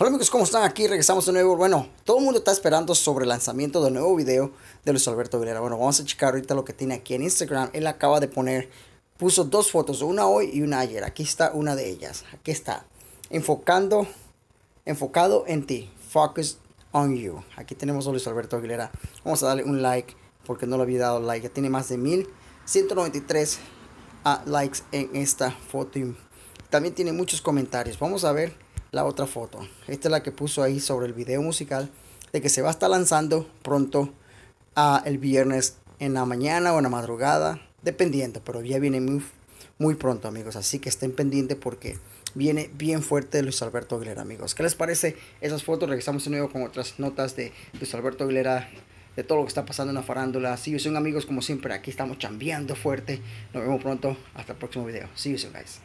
Hola amigos, ¿cómo están? Aquí regresamos de nuevo. Bueno, todo el mundo está esperando sobre el lanzamiento del nuevo video de Luis Alberto Aguilera Bueno, vamos a checar ahorita lo que tiene aquí en Instagram. Él acaba de poner, puso dos fotos, una hoy y una ayer. Aquí está una de ellas. Aquí está. Enfocando, enfocado en ti. Focus on you. Aquí tenemos a Luis Alberto Aguilera. Vamos a darle un like porque no le había dado like. Ya tiene más de 1193 ah, likes en esta foto. También tiene muchos comentarios. Vamos a ver la otra foto. Esta es la que puso ahí sobre el video musical de que se va a estar lanzando pronto a el viernes en la mañana o en la madrugada, dependiendo, pero ya viene muy, muy pronto, amigos. Así que estén pendientes porque viene bien fuerte Luis Alberto Aguilera, amigos. ¿Qué les parece esas fotos? Regresamos de nuevo con otras notas de Luis Alberto Aguilera, de todo lo que está pasando en la farándula. Si you amigos, como siempre, aquí estamos chambeando fuerte. Nos vemos pronto. Hasta el próximo video. See you guys.